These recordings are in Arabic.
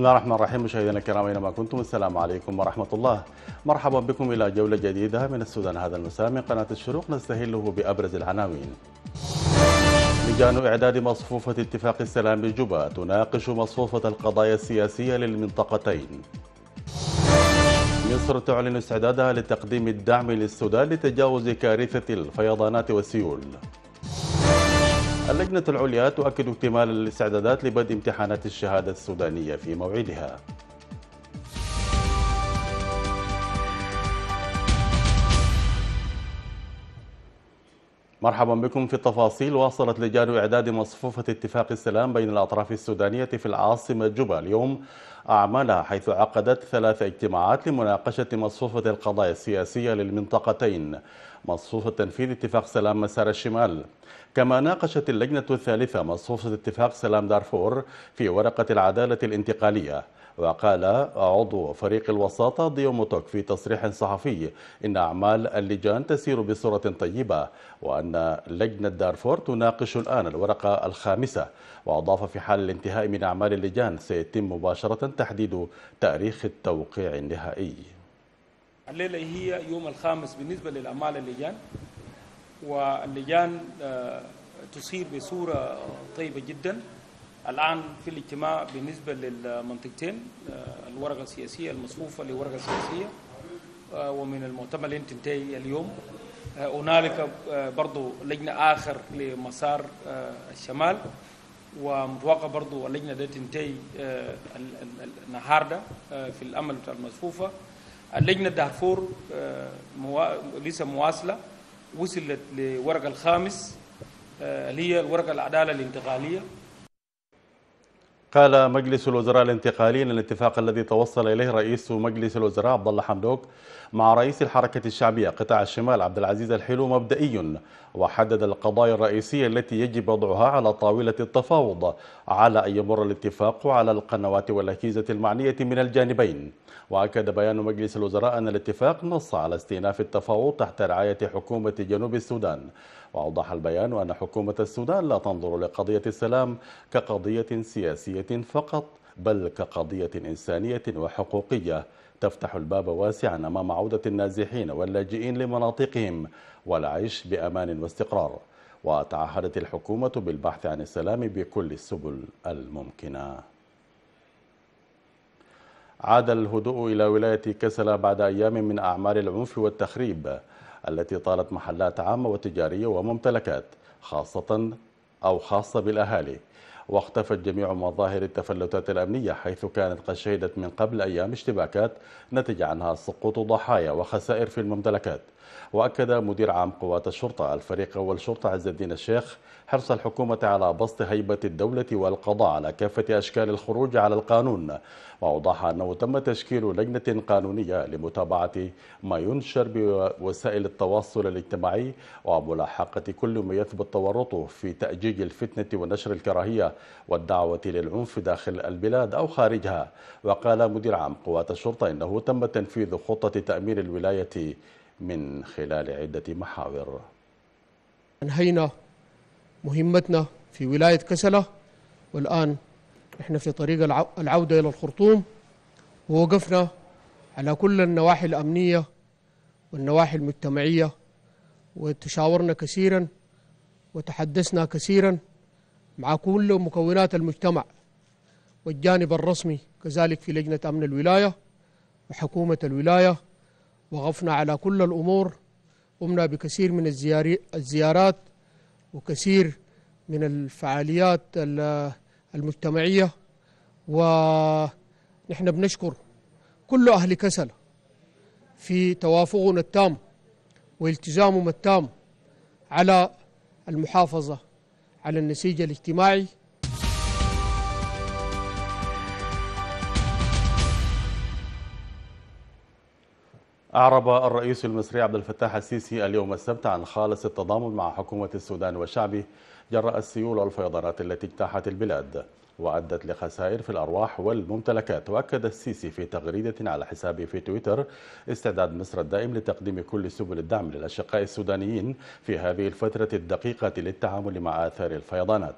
بسم الله الرحمن الرحيم مشاهدينا الكرام اينما كنتم السلام عليكم ورحمه الله مرحبا بكم الى جوله جديده من السودان هذا المساء من قناه الشروق نستهله بابرز العناوين لجان اعداد مصفوفه اتفاق السلام بجوبا تناقش مصفوفه القضايا السياسيه للمنطقتين مصر تعلن استعدادها لتقديم الدعم للسودان لتجاوز كارثه الفيضانات والسيول اللجنة العليا تؤكد اكتمال الاستعدادات لبدء امتحانات الشهادة السودانية في موعدها مرحبا بكم في التفاصيل واصلت لجان إعداد مصفوفة اتفاق السلام بين الأطراف السودانية في العاصمة جوبا اليوم أعمالها حيث عقدت ثلاث اجتماعات لمناقشة مصفوفة القضايا السياسية للمنطقتين مصفوفة تنفيذ اتفاق سلام مسار الشمال كما ناقشت اللجنة الثالثة مصفوفة اتفاق سلام دارفور في ورقة العدالة الانتقالية وقال عضو فريق الوساطة ديوموتوك في تصريح صحفي إن أعمال اللجان تسير بصورة طيبة وأن لجنة دارفور تناقش الآن الورقة الخامسة وأضاف في حال الانتهاء من أعمال اللجان سيتم مباشرة تحديد تاريخ التوقيع النهائي الليلة هي يوم الخامس بالنسبة للأعمال اللجان واللجان آه، تسير بصورة طيبة جدا الآن في الاجتماع بالنسبة للمنطقتين آه، الورقة السياسية المصفوفة لورقة سياسية آه، ومن المؤتمر اللي تنتهي اليوم هنالك برضو لجنة آخر لمسار الشمال ومتوقع برضو اللجنة دي تنتهي النهاردة في الأمل بتاع المصفوفة اللجنه دارفور آه، موا... لسه مواصله وصلت للورقه الخامس آه، اللي هي الورقه العداله الانتقاليه قال مجلس الوزراء الانتقالي ان الاتفاق الذي توصل اليه رئيس مجلس الوزراء عبد الله حمدوك مع رئيس الحركه الشعبيه قطاع الشمال عبد العزيز الحلو مبدئي وحدد القضايا الرئيسيه التي يجب وضعها على طاوله التفاوض على ان يمر الاتفاق على القنوات والاجهزه المعنيه من الجانبين واكد بيان مجلس الوزراء ان الاتفاق نص على استئناف التفاوض تحت رعايه حكومه جنوب السودان وأوضح البيان أن حكومة السودان لا تنظر لقضية السلام كقضية سياسية فقط بل كقضية إنسانية وحقوقية تفتح الباب واسعا أمام عودة النازحين واللاجئين لمناطقهم والعيش بأمان واستقرار وتعهدت الحكومة بالبحث عن السلام بكل السبل الممكنة عاد الهدوء إلى ولاية كسلا بعد أيام من أعمال العنف والتخريب التي طالت محلات عامة وتجارية وممتلكات خاصة أو خاصة بالأهالي واختفت جميع مظاهر التفلتات الأمنية حيث كانت قد شهدت من قبل أيام اشتباكات نتج عنها سقوط ضحايا وخسائر في الممتلكات وأكد مدير عام قوات الشرطة الفريق والشرطه عز الدين الشيخ حرص الحكومة على بسط هيبة الدولة والقضاء على كافة أشكال الخروج على القانون وأوضح أنه تم تشكيل لجنة قانونية لمتابعة ما ينشر بوسائل التواصل الاجتماعي وملاحقة كل ما يثبت تورطه في تأجيج الفتنة ونشر الكراهية والدعوة للعنف داخل البلاد أو خارجها وقال مدير عام قوات الشرطة إنه تم تنفيذ خطة تامين الولاية من خلال عدة محاور أنهينا مهمتنا في ولاية كسلة والآن احنا في طريق العودة إلى الخرطوم ووقفنا على كل النواحي الأمنية والنواحي المجتمعية وتشاورنا كثيرا وتحدثنا كثيرا مع كل مكونات المجتمع والجانب الرسمي كذلك في لجنة أمن الولاية وحكومة الولاية وقفنا على كل الأمور قمنا بكثير من الزيارات وكثير من الفعاليات المجتمعية ونحن بنشكر كل أهل كسل في توافقنا التام والتزامهم التام على المحافظة على النسيج الاجتماعي أعرب الرئيس المصري عبد الفتاح السيسي اليوم السبت عن خالص التضامن مع حكومة السودان وشعبه جراء السيول والفيضانات التي اجتاحت البلاد وأدت لخسائر في الأرواح والممتلكات وأكد السيسي في تغريدة على حسابه في تويتر استعداد مصر الدائم لتقديم كل سبل الدعم للأشقاء السودانيين في هذه الفترة الدقيقة للتعامل مع آثار الفيضانات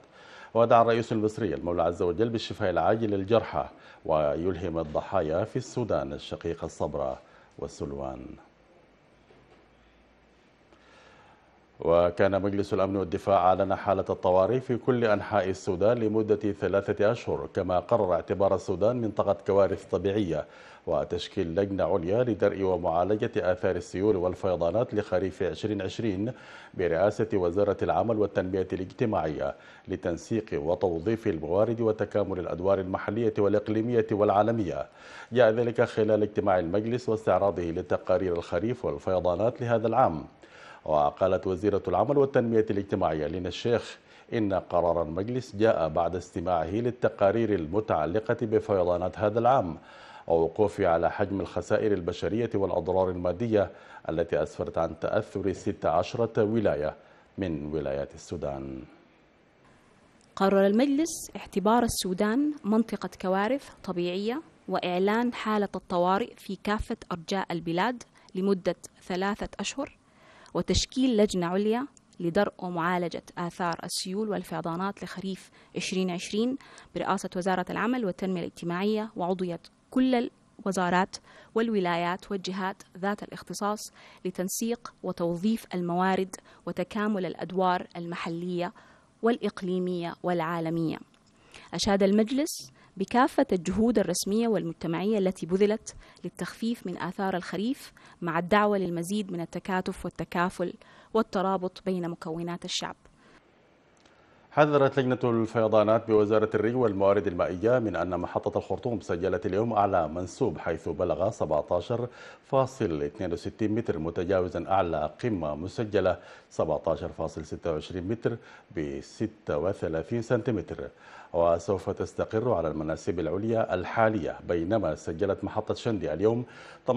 ودعا الرئيس المصري المولى عز وجل بالشفاء العاجل للجرحى ويلهم الضحايا في السودان الشقيق الصبر والسلوان وكان مجلس الأمن والدفاع أعلن حالة الطوارئ في كل أنحاء السودان لمدة ثلاثة أشهر كما قرر اعتبار السودان منطقة كوارث طبيعية وتشكيل لجنة عليا لدرء ومعالجة آثار السيول والفيضانات لخريف 2020 برئاسة وزارة العمل والتنمية الاجتماعية لتنسيق وتوظيف الموارد وتكامل الأدوار المحلية والإقليمية والعالمية جاء ذلك خلال اجتماع المجلس واستعراضه لتقارير الخريف والفيضانات لهذا العام وقالت وزيرة العمل والتنمية الاجتماعية لنا الشيخ إن قرار المجلس جاء بعد استماعه للتقارير المتعلقة بفيضانات هذا العام ووقوفه على حجم الخسائر البشرية والأضرار المادية التي أسفرت عن تأثر 16 ولاية من ولايات السودان قرر المجلس اعتبار السودان منطقة كوارث طبيعية وإعلان حالة الطوارئ في كافة أرجاء البلاد لمدة ثلاثة أشهر وتشكيل لجنة عليا لدرء ومعالجة آثار السيول والفيضانات لخريف 2020 برئاسة وزارة العمل والتنمية الاجتماعية وعضوية كل الوزارات والولايات والجهات ذات الاختصاص لتنسيق وتوظيف الموارد وتكامل الأدوار المحلية والإقليمية والعالمية. أشاد المجلس بكافة الجهود الرسمية والمجتمعية التي بذلت للتخفيف من آثار الخريف مع الدعوة للمزيد من التكاتف والتكافل والترابط بين مكونات الشعب حذرت لجنة الفيضانات بوزارة الري والموارد المائية من أن محطة الخرطوم سجلت اليوم أعلى منسوب حيث بلغ 17.62 متر متجاوزا أعلى قمة مسجلة 17.26 متر ب 36 سنتيمتر وسوف تستقر على المناسب العليا الحالية بينما سجلت محطة شندي اليوم 18.34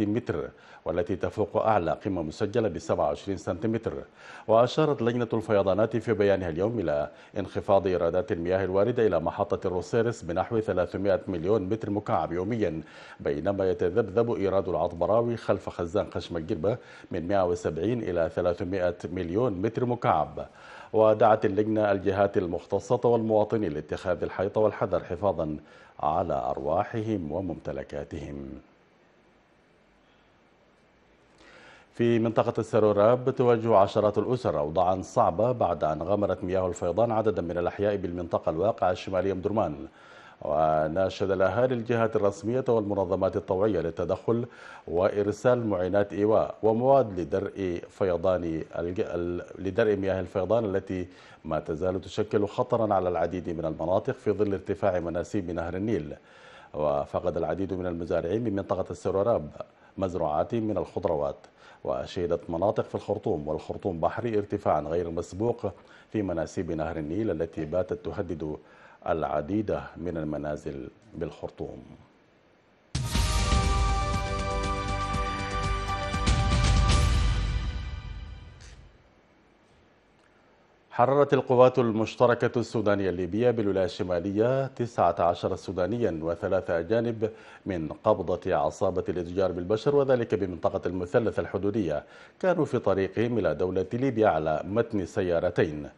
متر والتي تفوق أعلى قمة مسجلة ب 27 سنتيمتر وأشارت لجنة الفيضانات في بيانها اليوم إلى انخفاض إيرادات المياه الواردة إلى محطة الروسيرس بنحو 300 مليون متر مكعب يوميا بينما يتذبذب إيراد العطبراوي خلف خزان خشم الجربة من 170 إلى 300 مليون متر مكعب ودعت اللجنة الجهات المختصة والمواطنين لاتخاذ الحيطة والحذر حفاظا على أرواحهم وممتلكاتهم في منطقة السروراب تواجه عشرات الأسر أوضاعا صعبة بعد أن غمرت مياه الفيضان عددا من الأحياء بالمنطقة الواقعة الشمالية مدرمان وناشد الأهالي الجهات الرسمية والمنظمات الطوعية للتدخل وإرسال معينات إيواء ومواد لدرء فيضان لدرء مياه الفيضان التي ما تزال تشكل خطرا على العديد من المناطق في ظل ارتفاع مناسيب نهر النيل وفقد العديد من المزارعين من منطقة السروراب مزروعات من الخضروات وشهدت مناطق في الخرطوم والخرطوم بحري ارتفاعا غير مسبوق في مناسيب نهر النيل التي باتت تهدد العديد من المنازل بالخرطوم حررت القوات المشتركة السودانية الليبية بالولاية الشمالية 19 سودانيا وثلاثة أجانب من قبضة عصابة الاتجار بالبشر وذلك بمنطقة المثلث الحدودية كانوا في طريقهم إلى دولة ليبيا على متن سيارتين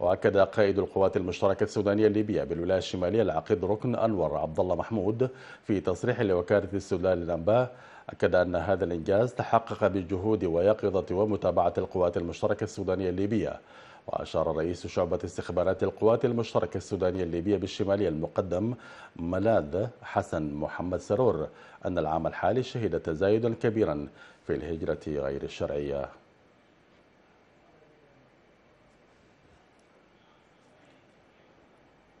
واكد قائد القوات المشتركه السودانيه الليبيه بالولايه الشماليه العقيد ركن انور عبد الله محمود في تصريح لوكاله السودان للانباء أكد أن هذا الإنجاز تحقق بجهود ويقظة ومتابعة القوات المشتركة السودانية الليبية وأشار رئيس شعبة استخبارات القوات المشتركة السودانية الليبية بالشمالية المقدم ملاذ حسن محمد سرور أن العام الحالي شهد تزايدا كبيرا في الهجرة غير الشرعية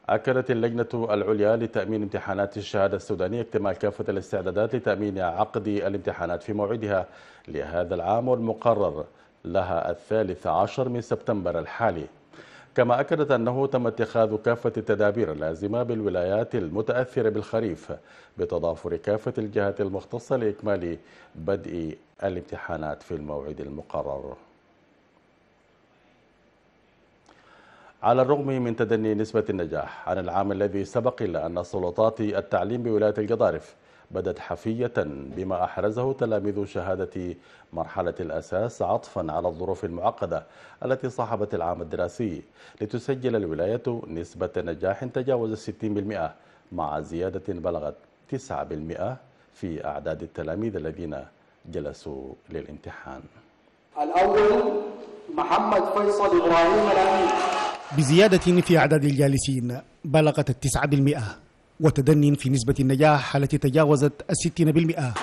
أكدت اللجنة العليا لتأمين امتحانات الشهادة السودانية اكتمال كافة الاستعدادات لتأمين عقد الامتحانات في موعدها لهذا العام والمقرر لها الثالث عشر من سبتمبر الحالي كما أكدت أنه تم اتخاذ كافة التدابير اللازمة بالولايات المتأثرة بالخريف بتضافر كافة الجهات المختصة لإكمال بدء الامتحانات في الموعد المقرر على الرغم من تدني نسبة النجاح عن العام الذي سبق إلا أن سلطات التعليم بولاية الجضارف بدت حفية بما أحرزه تلاميذ شهادة مرحلة الأساس عطفا على الظروف المعقدة التي صاحبت العام الدراسي لتسجل الولاية نسبة نجاح تجاوز 60% مع زيادة بلغت 9% في أعداد التلاميذ الذين جلسوا للامتحان الأول محمد فيصل إبراهيم الأمين بزيادة في أعداد الجالسين بلغت التسعة بالمئة وتدني في نسبة النجاح التي تجاوزت الستين بالمئة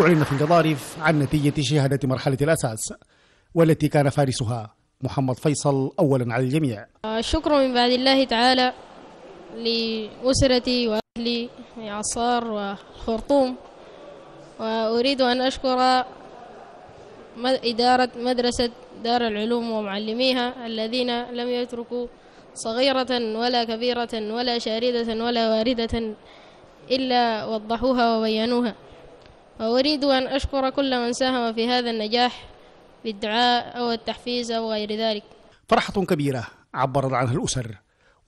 أعلن في الجضارف عن نتيجة شهادة مرحلة الأساس والتي كان فارسها محمد فيصل أولا على الجميع الشكر من بعد الله تعالى لأسرتي وأهلي عصار وخرطوم وأريد أن أشكر إدارة مدرسة دار العلوم ومعلميها الذين لم يتركوا صغيرة ولا كبيرة ولا شاردة ولا واردة إلا وضحوها وبينوها وأريد أن أشكر كل من ساهم في هذا النجاح بالدعاء أو التحفيز أو غير ذلك فرحة كبيرة عبرت عنها الأسر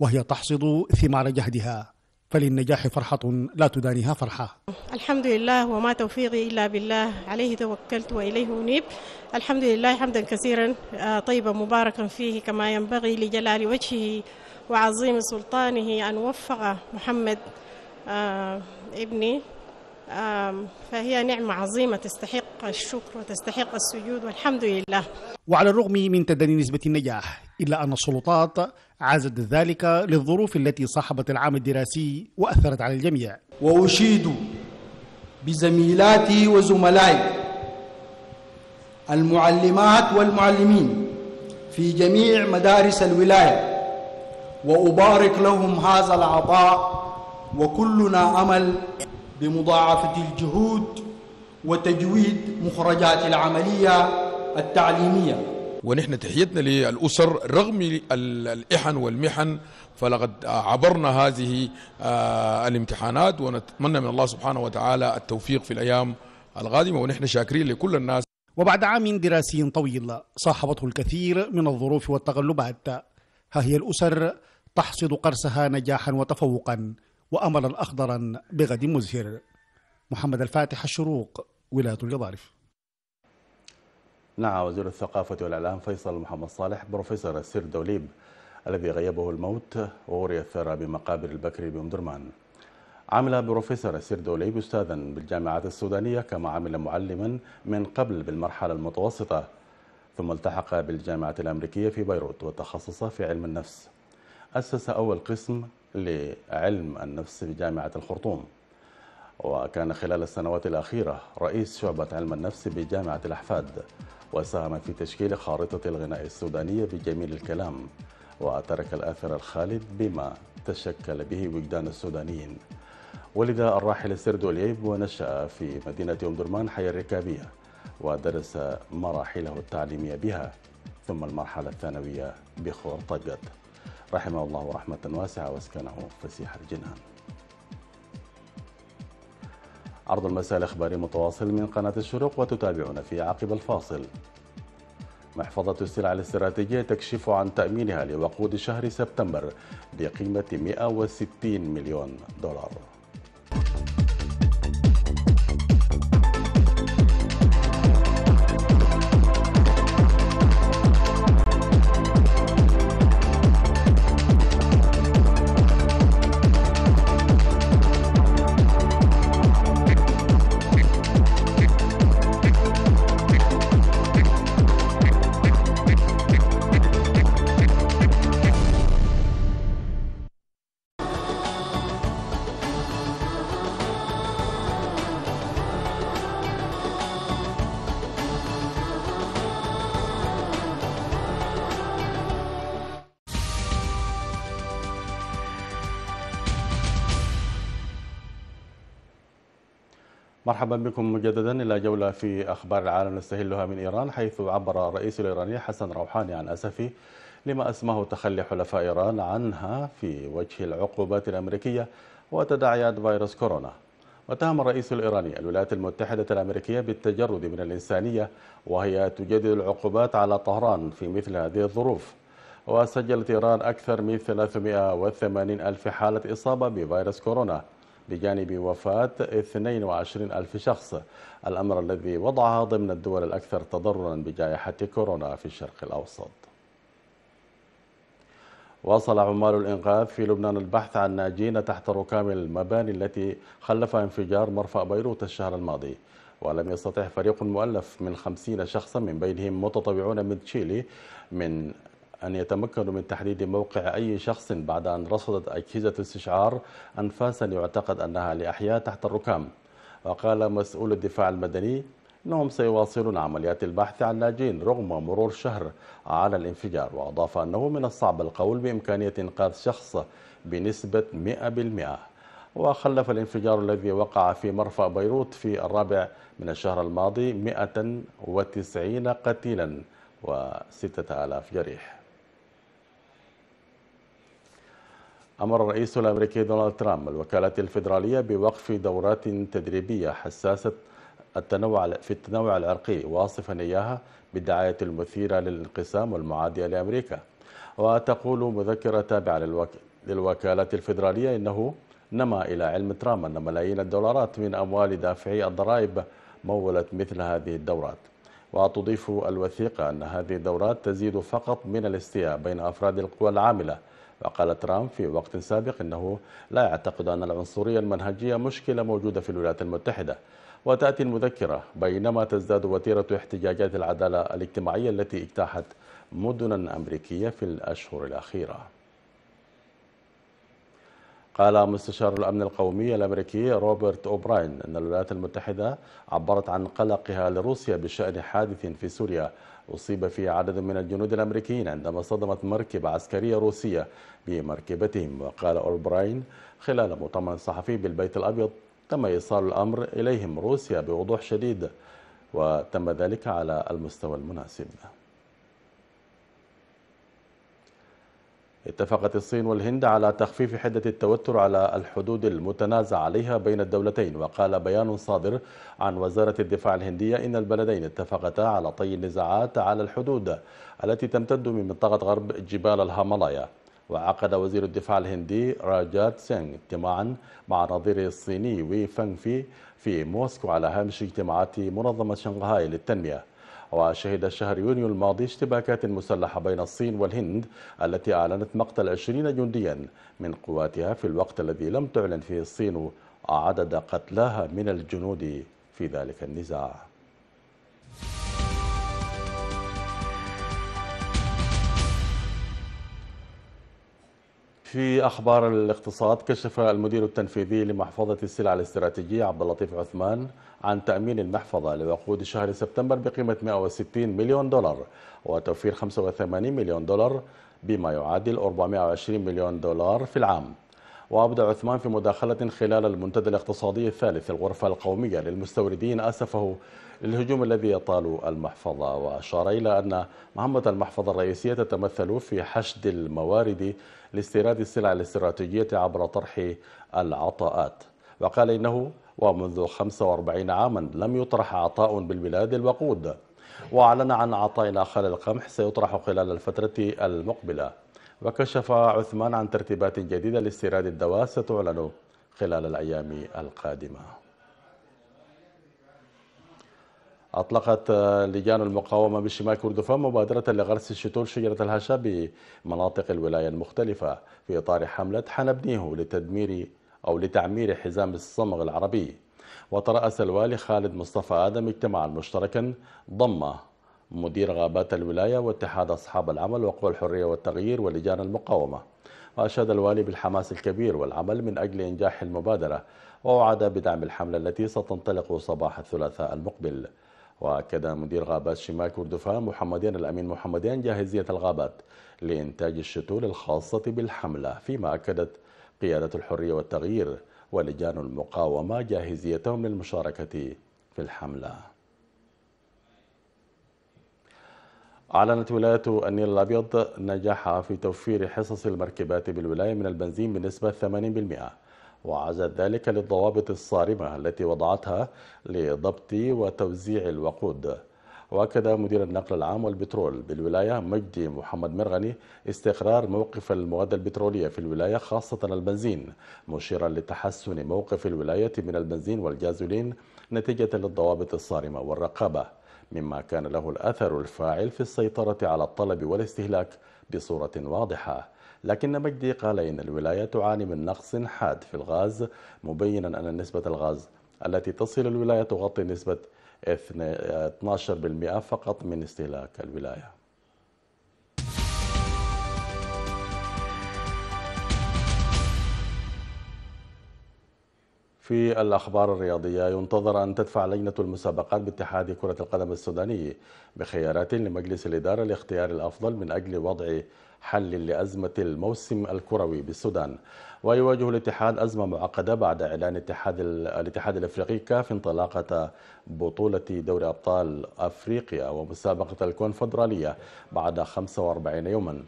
وهي تحصد ثمار جهدها فللنجاح فرحة لا تدانيها فرحة الحمد لله وما توفيقي إلا بالله عليه توكلت وإليه أنيب الحمد لله حمدا كثيرا آه، طيبا مباركا فيه كما ينبغي لجلال وجهه وعظيم سلطانه أن وفق محمد آه، ابني فهي نعمة عظيمة تستحق الشكر وتستحق السجود والحمد لله وعلى الرغم من تدني نسبة النجاح إلا أن السلطات عزت ذلك للظروف التي صاحبت العام الدراسي وأثرت على الجميع وأشيد بزميلاتي وزملائي المعلمات والمعلمين في جميع مدارس الولاية وأبارك لهم هذا العطاء وكلنا أمل بمضاعفة الجهود وتجويد مخرجات العملية التعليمية ونحن تحيتنا للأسر رغم الإحن والمحن فلقد عبرنا هذه آه، الامتحانات ونتمنى من الله سبحانه وتعالى التوفيق في الأيام القادمة ونحن شاكرين لكل الناس وبعد عام دراسي طويل صاحبته الكثير من الظروف والتغلبات ها هي الأسر تحصد قرصها نجاحا وتفوقا وأملا أخضرا بغد مزهر محمد الفاتح الشروق ولاية الجضارف نعى وزير الثقافة والإعلام فيصل محمد صالح بروفيسور السير دوليب الذي غيبه الموت وغري الثرى بمقابر البكري بأم درمان عمل بروفيسور السير دوليب أستاذا بالجامعات السودانية كما عمل معلما من قبل بالمرحلة المتوسطة ثم التحق بالجامعة الأمريكية في بيروت وتخصص في علم النفس أسس أول قسم لعلم النفس بجامعة الخرطوم وكان خلال السنوات الأخيرة رئيس شعبة علم النفس بجامعة الأحفاد وساهم في تشكيل خارطة الغناء السودانية بجميل الكلام وترك الآثر الخالد بما تشكل به وجدان السودانيين ولد الراحل سيردو الييب ونشأ في مدينة أم درمان حي الركابية ودرس مراحله التعليمية بها ثم المرحلة الثانوية بخور طقت رحمه الله رحمة واسعة وسكنه فسيح الجنان عرض المساء الإخباري متواصل من قناة الشروق وتتابعون في عقب الفاصل محفظة السلع الاستراتيجية تكشف عن تأمينها لوقود شهر سبتمبر بقيمة 160 مليون دولار مرحبا بكم مجددا إلى جولة في أخبار العالم نستهلها من إيران حيث عبر الرئيس الإيراني حسن روحاني عن أسفه لما أسماه تخلي حلفاء إيران عنها في وجه العقوبات الأمريكية وتداعيات فيروس كورونا واتهم الرئيس الإيراني الولايات المتحدة الأمريكية بالتجرد من الإنسانية وهي تجدد العقوبات على طهران في مثل هذه الظروف وسجلت إيران أكثر من 380 ألف حالة إصابة بفيروس كورونا بجانب وفاة 22 ألف شخص الأمر الذي وضعها ضمن الدول الأكثر تضررا بجائحة كورونا في الشرق الأوسط واصل عمال الإنقاذ في لبنان البحث عن ناجين تحت ركام المباني التي خلف انفجار مرفأ بيروت الشهر الماضي ولم يستطع فريق مؤلف من خمسين شخصا من بينهم متطوعون من تشيلي من أن يتمكنوا من تحديد موقع أي شخص بعد أن رصدت أجهزة استشعار أنفاسا يعتقد أنها لأحياء تحت الركام وقال مسؤول الدفاع المدني إنهم سيواصلون عمليات البحث عن لاجئين رغم مرور شهر على الانفجار وأضاف أنه من الصعب القول بإمكانية إنقاذ شخص بنسبة 100% وخلف الانفجار الذي وقع في مرفأ بيروت في الرابع من الشهر الماضي 190 قتيلا و 6000 جريح أمر الرئيس الأمريكي دونالد ترامب الوكالات الفيدرالية بوقف دورات تدريبية حساسة التنوع في التنوع العرقي واصفا إياها بالدعاية المثيرة للانقسام والمعادية لأمريكا وتقول مذكرة تابعة للوك... للوكالات الفيدرالية إنه نما إلى علم ترامب أن ملايين الدولارات من أموال دافعي الضرائب مولت مثل هذه الدورات وتضيف الوثيقة أن هذه الدورات تزيد فقط من الاستياء بين أفراد القوى العاملة وقال ترامب في وقت سابق أنه لا يعتقد أن العنصرية المنهجية مشكلة موجودة في الولايات المتحدة وتأتي المذكرة بينما تزداد وتيرة احتجاجات العدالة الاجتماعية التي اجتاحت مدنا أمريكية في الأشهر الأخيرة قال مستشار الأمن القومي الأمريكي روبرت أوبراين أن الولايات المتحدة عبرت عن قلقها لروسيا بشأن حادث في سوريا أصيب فيه عدد من الجنود الأمريكيين عندما صدمت مركبة عسكرية روسية بمركبتهم وقال أوبراين خلال مؤتمر صحفي بالبيت الأبيض تم إيصال الأمر إليهم روسيا بوضوح شديد وتم ذلك على المستوى المناسب اتفقت الصين والهند على تخفيف حدة التوتر على الحدود المتنازع عليها بين الدولتين وقال بيان صادر عن وزارة الدفاع الهندية إن البلدين اتفقتا على طي النزاعات على الحدود التي تمتد من منطقة غرب جبال الهامالايا وعقد وزير الدفاع الهندي راجات سينغ اجتماعا مع نظيره الصيني وي فانغ في في موسكو على هامش اجتماعات منظمة شنغهاي للتنمية وشهد شهر يونيو الماضي اشتباكات مسلحة بين الصين والهند التي أعلنت مقتل 20 جنديا من قواتها في الوقت الذي لم تعلن فيه الصين عدد قتلاها من الجنود في ذلك النزاع في اخبار الاقتصاد كشف المدير التنفيذي لمحفظه السلع الاستراتيجيه عبد اللطيف عثمان عن تأمين المحفظة لوقود شهر سبتمبر بقيمة 160 مليون دولار وتوفير 85 مليون دولار بما يعادل 420 مليون دولار في العام وأبدى عثمان في مداخلة خلال المنتدى الاقتصادي الثالث الغرفة القومية للمستوردين أسفه للهجوم الذي يطال المحفظة وأشار إلى أن مهمة المحفظة الرئيسية تتمثل في حشد الموارد لاستيراد السلع الاستراتيجية عبر طرح العطاءات وقال إنه ومنذ 45 عاما لم يطرح عطاء بالبلاد الوقود وأعلن عن عطاء آخر للقمح سيطرح خلال الفترة المقبلة وكشف عثمان عن ترتيبات جديدة لاستيراد الدواء ستعلن خلال الأيام القادمة أطلقت لجان المقاومة بشمال كردفان مبادرة لغرس الشتول شجرة الهشة بمناطق الولاية المختلفة في إطار حملة حنبنيه لتدمير أو لتعمير حزام الصمغ العربي وترأس الوالي خالد مصطفى آدم اجتماعا مشتركا ضم مدير غابات الولاية واتحاد أصحاب العمل وقوى الحرية والتغيير ولجان المقاومة وأشاد الوالي بالحماس الكبير والعمل من أجل إنجاح المبادرة ووعد بدعم الحملة التي ستنطلق صباح الثلاثاء المقبل وأكد مدير غابات شمال كردفان محمدين الأمين محمدين جاهزية الغابات لإنتاج الشتول الخاصة بالحملة فيما أكدت قيادة الحرية والتغيير ولجان المقاومة جاهزيتهم للمشاركة في الحملة أعلنت ولاية النيل الأبيض نجاحها في توفير حصص المركبات بالولاية من البنزين بنسبة 80% وعزت ذلك للضوابط الصارمة التي وضعتها لضبط وتوزيع الوقود واكد مدير النقل العام والبترول بالولايه مجدي محمد مرغني استقرار موقف المواد البتروليه في الولايه خاصه البنزين مشيرا لتحسن موقف الولايه من البنزين والجازولين نتيجه للضوابط الصارمه والرقابه مما كان له الاثر الفاعل في السيطره على الطلب والاستهلاك بصوره واضحه لكن مجدي قال إن الولاية تعاني من نقص حاد في الغاز مبينا أن نسبة الغاز التي تصل الولاية تغطي نسبة 12% فقط من استهلاك الولايه في الأخبار الرياضية ينتظر أن تدفع لجنة المسابقات باتحاد كرة القدم السوداني بخيارات لمجلس الإدارة لاختيار الأفضل من أجل وضع حل لأزمة الموسم الكروي بالسودان ويواجه الاتحاد أزمة معقدة بعد إعلان اتحاد الاتحاد الأفريقي كاف انطلاقة بطولة دوري أبطال أفريقيا ومسابقة الكونفدرالية بعد 45 يوما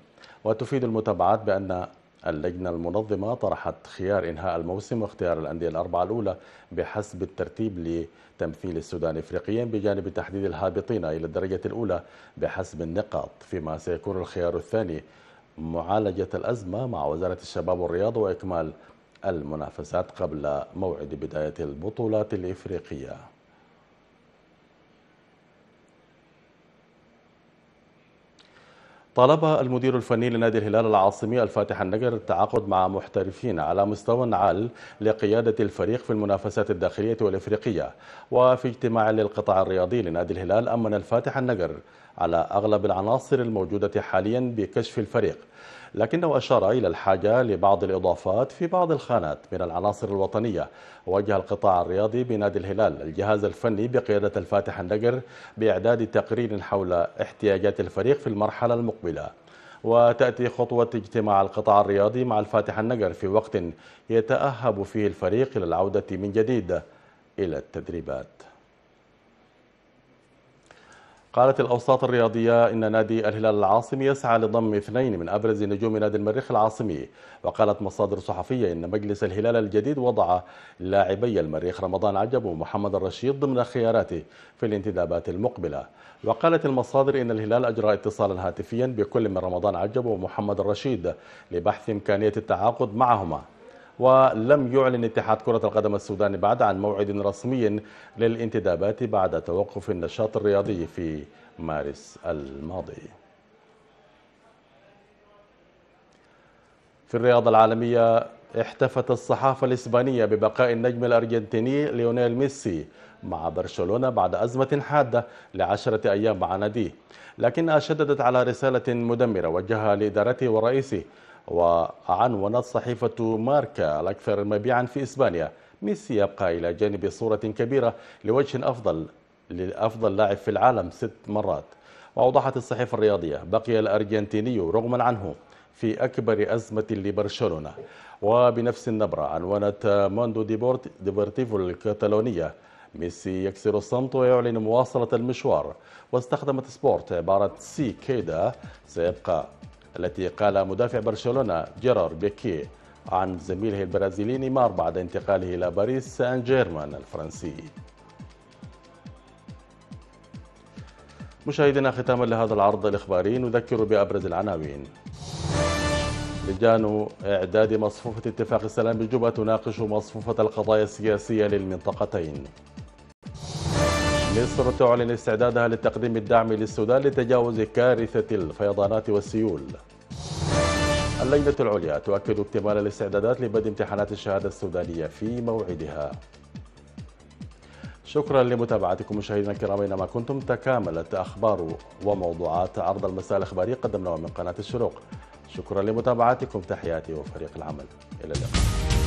وتفيد المتابعات بأن اللجنة المنظمة طرحت خيار إنهاء الموسم واختيار الأندية الأربعة الأولى بحسب الترتيب لتمثيل السودان إفريقيا بجانب تحديد الهابطين إلى الدرجة الأولى بحسب النقاط فيما سيكون الخيار الثاني معالجة الأزمة مع وزارة الشباب والرياضة وإكمال المنافسات قبل موعد بداية البطولات الإفريقية طلب المدير الفني لنادي الهلال العاصمي الفاتح النجر التعاقد مع محترفين على مستوى عال لقيادة الفريق في المنافسات الداخلية والإفريقية وفي اجتماع للقطاع الرياضي لنادي الهلال أمن الفاتح النجر على أغلب العناصر الموجودة حاليا بكشف الفريق لكنه أشار إلى الحاجة لبعض الإضافات في بعض الخانات من العناصر الوطنية وجه القطاع الرياضي بنادي الهلال الجهاز الفني بقيادة الفاتح النقر بإعداد تقرير حول احتياجات الفريق في المرحلة المقبلة وتأتي خطوة اجتماع القطاع الرياضي مع الفاتح النقر في وقت يتأهب فيه الفريق للعودة من جديد إلى التدريبات قالت الأوساط الرياضية إن نادي الهلال العاصمي يسعى لضم اثنين من أبرز نجوم نادي المريخ العاصمي وقالت مصادر صحفية إن مجلس الهلال الجديد وضع لاعبي المريخ رمضان عجب ومحمد الرشيد ضمن خياراته في الانتدابات المقبلة وقالت المصادر إن الهلال أجرى اتصالا هاتفيا بكل من رمضان عجب ومحمد الرشيد لبحث إمكانية التعاقد معهما ولم يعلن اتحاد كرة القدم السوداني بعد عن موعد رسمي للانتدابات بعد توقف النشاط الرياضي في مارس الماضي في الرياضة العالمية احتفت الصحافة الإسبانية ببقاء النجم الأرجنتيني ليونيل ميسي مع برشلونة بعد أزمة حادة لعشرة أيام مع ناديه لكنها شددت على رسالة مدمرة وجهها لإدارته ورئيسه وعنونت صحيفة ماركا الأكثر مبيعا في إسبانيا ميسي يبقى إلى جانب صورة كبيرة لوجه أفضل لأفضل لاعب في العالم ست مرات وأوضحت الصحيفة الرياضية بقي الأرجنتيني رغما عنه في أكبر أزمة لبرشلونة وبنفس النبرة عنونت موندو ديبورت ديبورتيفو الكتالونية ميسي يكسر الصمت ويعلن مواصلة المشوار واستخدمت سبورت عبارة سي كيدا سيبقى التي قال مدافع برشلونة جيرار بيكيه عن زميله البرازيلي نيمار بعد انتقاله إلى باريس سان جيرمان الفرنسي مشاهدينا ختاما لهذا العرض الإخباري نذكر بأبرز العناوين لجان إعداد مصفوفة اتفاق السلام بجوبا تناقش مصفوفة القضايا السياسية للمنطقتين مصر تعلن استعدادها لتقديم الدعم للسودان لتجاوز كارثة الفيضانات والسيول اللجنة العليا تؤكد اكتمال الاستعدادات لبدء امتحانات الشهادة السودانية في موعدها شكرا لمتابعتكم مشاهدينا الكرام اينما كنتم تكاملت اخبار وموضوعات عرض المساء الاخباري قدمناه من قناه الشروق شكرا لمتابعتكم تحياتي وفريق العمل الى اللقاء